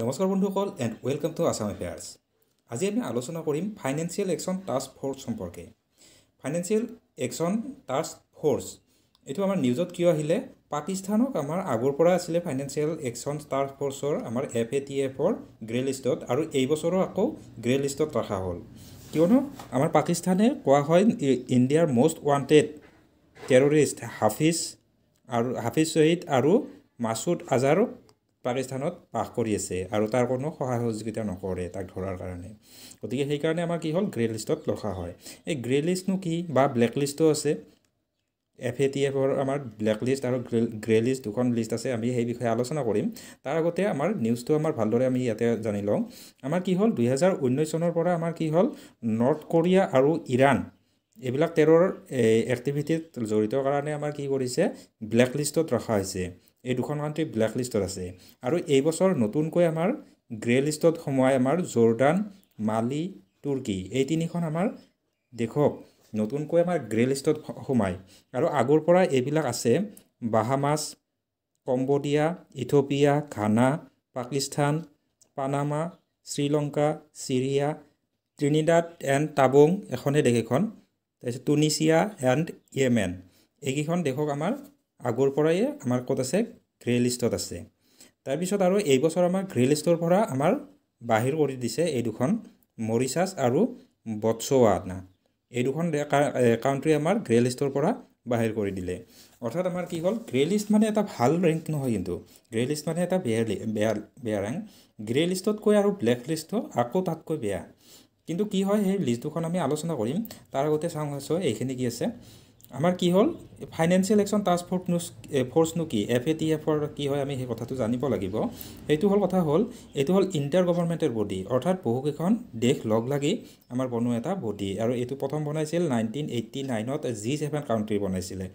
নমস্কাৰ বন্ধুসকল and welcome to Assam affairs আজি আমি আলোচনা কৰিম ফাইনেন্সিয়েল একশ্যন টাস্ক ফ'ৰ্চ সম্পৰ্কে ফাইনেন্সিয়েল একশ্যন টাস্ক ফ'ৰ্চ এইটো আমাৰ নিউজত কিয় আহিলে পাকিস্তানক আমাৰ আগৰ পৰা আছিলে ফাইনেন্সিয়েল একশ্যন টাস্ক ফ'ৰ্চৰ আমাৰ এফ এ টি এফৰ গ্ৰে লিষ্টত আৰু এইবছৰো আকৌ গ্ৰে লিষ্টত ৰখা হ'ল কিয়নো আমাৰ পাকিস্তানে কোৱা হয় ইণ্ডিয়াৰ মষ্ট ৱান্টেড টেৰৰিষ্ট হাফিজ আৰু হাফিজ শ্বহীদ আৰু মাছুদ আজাৰক পাকিস্তানত বাস কৰি আছে আৰু তাৰ কোনো সহায় সহযোগিতা নকৰে তাক ধৰাৰ কাৰণে গতিকে সেইকাৰণে আমাৰ কি হ'ল গ্ৰে লিষ্টত ৰখা হয় এই গ্ৰে লিষ্টনো কি বা ব্লেক লিষ্টো আছে এফ এ টি এফৰ আমাৰ ব্লেক লিষ্ট আৰু গ্ৰে গ্ৰে লিষ্ট দুখন লিষ্ট আছে আমি সেই বিষয়ে আলোচনা কৰিম তাৰ আগতে আমাৰ নিউজটো আমাৰ ভালদৰে আমি ইয়াতে জানি লওঁ আমাৰ কি হ'ল দুহেজাৰ ঊনৈছ চনৰ পৰা আমাৰ কি হ'ল নৰ্থ কোৰিয়া আৰু ইৰাণ এইবিলাক টেৰৰ এক্টিভিটিত জড়িত কাৰণে আমাৰ কি কৰিছে ব্লেক লিষ্টত ৰখা হৈছে এই দুখন কাণ্ট্ৰি ব্লেক লিষ্টত আছে আৰু এইবছৰ নতুনকৈ আমাৰ গ্ৰে লিষ্টত সোমোৱাই আমাৰ জৰ্দান মালি তুৰ্কী এই তিনিখন আমাৰ দেশক নতুনকৈ আমাৰ গ্ৰে লিষ্টত সোমায় আৰু আগৰ পৰা এইবিলাক আছে Bahamas Cambodia Ethiopia Ghana Pakistan Panama Sri Lanka Syria Trinidad and Tobago এখনেই দেশ এখন তাৰপিছত টুনিছিয়া এণ্ড য়েমেন এইকেইখন দেশক আমাৰ আগৰ পৰাই আমাৰ ক'ত আছে গ্ৰে লিষ্টত আছে তাৰপিছত আৰু এইবছৰ আমাৰ গ্ৰে লিষ্টৰ পৰা আমাৰ বাহিৰ কৰি দিছে এই দুখন মৰিচাছ আৰু বটছৱানা এই দুখন কাউণ্ট্ৰি আমাৰ গ্ৰে লিষ্টৰ পৰা বাহিৰ কৰি দিলে অৰ্থাৎ আমাৰ কি হ'ল গ্ৰে লিষ্ট মানে এটা ভাল ৰেংক নহয় কিন্তু গ্ৰে লিষ্ট মানে এটা বেয়া বেয়া বেয়া ৰেংক গ্ৰে লিষ্টতকৈ আৰু ব্লেক লিষ্টটো আকৌ তাতকৈ বেয়া কিন্তু কি হয় সেই লিষ্ট দুখন আমি আলোচনা কৰিম তাৰ আগতে চাওঁ চ এইখিনি কি আছে আমাৰ কি হ'ল ফাইনেন্সিয়েল একশ্যন টাস্ক ফৰ্ট নো ফ'ৰ্চ নো কি এফ এ টি এফৰ কি হয় আমি সেই কথাটো জানিব লাগিব সেইটো হ'ল কথা হ'ল এইটো হ'ল ইণ্টাৰ গভৰ্ণমেণ্টেল বডি অৰ্থাৎ বহুকেইখন দেশ লগ লাগি আমাৰ বনোৱা এটা বডি আৰু এইটো প্ৰথম বনাইছিল নাইনটিন এইটি নাইনত জি ছেভেন কাউণ্ট্ৰি বনাইছিলে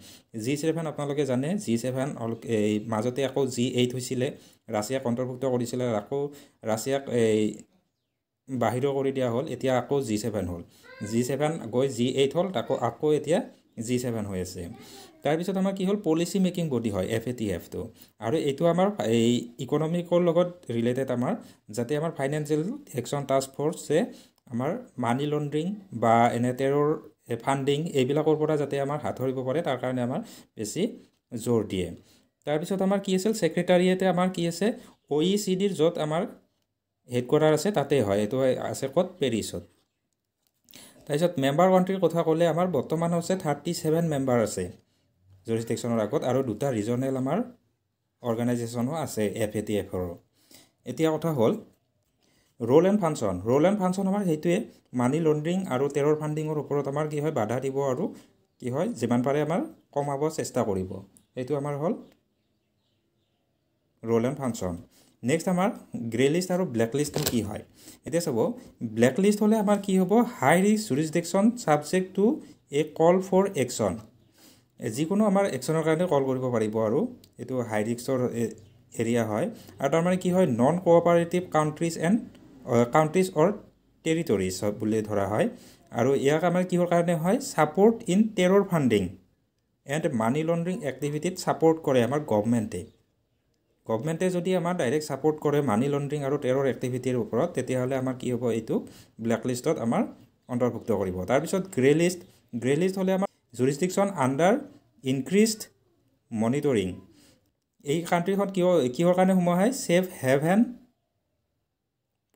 জি ছেভেন আপোনালোকে জানে জি ছেভেন এই মাজতে আকৌ জি এইট হৈছিলে ৰাছিয়াক অন্তৰ্ভুক্ত কৰিছিলে আকৌ ৰাছিয়াক এই বাহিৰ কৰি দিয়া হ'ল এতিয়া আকৌ জি ছেভেন হ'ল জি ছেভেন গৈ জি এইট হ'ল তাকো আকৌ এতিয়া জি ছেভেন হৈ আছে তাৰপিছত আমাৰ কি হ'ল পলিচি মেকিং বডি হয় এফ এ টি এফটো আৰু এইটো আমাৰ এই ইকনমিকৰ লগত ৰিলেটেড আমাৰ যাতে আমাৰ ফাইনেন্সিয়েল একশ্যন টাস্ক ফৰ্চে আমাৰ মানি লণ্ড্ৰিং বা এনে টেৰৰ ফাণ্ডিং এইবিলাকৰ পৰা যাতে আমাৰ হাত ধৰিব পাৰে তাৰ কাৰণে আমাৰ বেছি জোৰ দিয়ে তাৰপিছত আমাৰ কি আছিল ছেক্ৰেটাৰীয়েটে আমাৰ কি আছে অ ই চি ডিৰ য'ত আমাৰ হেডকোৱাৰ্টাৰ আছে তাতে হয় এইটো আছে ক'ত পেৰিছত তাৰপিছত মেম্বাৰ কাউণ্ট্ৰিৰ কথা ক'লে আমাৰ বৰ্তমান হৈছে থাৰ্টি ছেভেন মেম্বাৰ আছে জৰিষ্টেকশ্যনৰ আগত আৰু দুটা ৰিজনেল আমাৰ অৰ্গেনাইজেশ্যনো আছে এফ এ টি এফৰো এতিয়া কথা হ'ল role and function role and function আমাৰ সেইটোৱে মানি লণ্ড্ৰিং আৰু টেৰৰ ফাণ্ডিঙৰ ওপৰত আমাৰ কি হয় বাধা দিব আৰু কি হয় যিমান পাৰে আমাৰ কমাব চেষ্টা কৰিব সেইটো আমাৰ হ'ল ৰোল এণ্ড ফাংচন নেক্সট আমাৰ গ্ৰে লিষ্ট আৰু ব্লেক লিষ্টটো কি হয় এতিয়া চাব ব্লেক লিষ্ট হ'লে আমাৰ কি হ'ব হাই ৰিক্স jurisdiction subject to a call for action যিকোনো আমাৰ একশ্যনৰ কাৰণে কল কৰিব পাৰিব আৰু এইটো হাই ৰিক্সৰ এৰিয়া হয় আৰু তাৰমানে কি হয় non cooperative countries and countries or territories বুলি ধৰা হয় আৰু ইয়াক আমাৰ কিহৰ কাৰণে হয় support in terror funding and money laundering এক্টিভিটিত ছাপৰ্ট কৰে আমাৰ গভমেণ্টে গভমেণ্টে যদি আমাৰ ডাইৰেক্ট ছাপোৰ্ট কৰে মানি লণ্ড্ৰিং আৰু টেৰৰ এক্টিভিটিৰ ওপৰত তেতিয়াহ'লে আমাৰ কি হ'ব এইটো ব্লেকলিষ্টত আমাৰ অন্তৰ্ভুক্ত কৰিব তাৰপিছত গ্ৰে লিষ্ট গ্ৰে লিষ্ট হ'লে আমাৰ জুৰিষ্টিকশ্যন আণ্ডাৰ ইনক্ৰিজড মনিটৰিং এই কাণ্ট্ৰিখন কিয় কিহৰ কাৰণে সোমোৱা হয় safe haven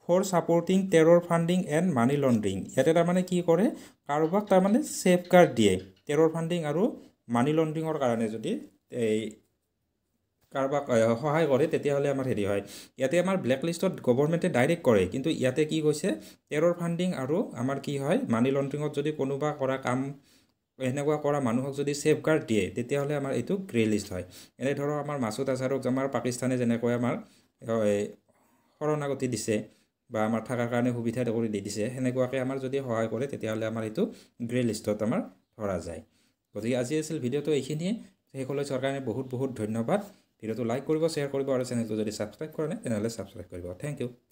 for supporting terror funding and money laundering ইয়াতে তাৰমানে কি কৰে কাৰোবাক তাৰমানে ছেফগাৰ্ড দিয়ে টেৰৰ ফাণ্ডিং আৰু মানি লণ্ড্ৰিঙৰ কাৰণে যদি এই কাৰোবাক সহায় কৰে তেতিয়াহ'লে আমাৰ হেৰি হয় ইয়াতে আমাৰ ব্লেক লিষ্টত গভৰ্ণমেণ্টে ডাইৰেক্ট কৰে কিন্তু ইয়াতে কি কৈছে টেৰৰ ফাণ্ডিং আৰু আমাৰ কি হয় মানি লণ্ড্ৰিঙত যদি কোনোবা কৰা কাম এনেকুৱা কৰা মানুহক যদি ছেফগাৰ্ড দিয়ে তেতিয়াহ'লে আমাৰ এইটো গ্ৰে লিষ্ট হয় এনে ধৰক আমাৰ মাছুদ আজাৰক আমাৰ পাকিস্তানে যেনেকৈ আমাৰ শৰণাগতি দিছে বা আমাৰ থকাৰ কাৰণে সুবিধা কৰি দি দিছে সেনেকুৱাকৈ আমাৰ যদি সহায় কৰে তেতিয়াহ'লে আমাৰ এইটো গ্ৰে লিষ্টত আমাৰ ধৰা যায় গতিকে আজি আছিল ভিডিঅ'টো এইখিনিয়ে শেষলৈ চৰকাৰে বহুত বহুত ধন্যবাদ ভিডিওটো লাইক কৰিব শ্বেয়াৰ কৰিব আৰু চেনেলটো যদি ছাবস্ক্ৰাইব কৰা নাই তেনেহ'লে ছাবস্ক্ৰাইব কৰিব থেংক ইউ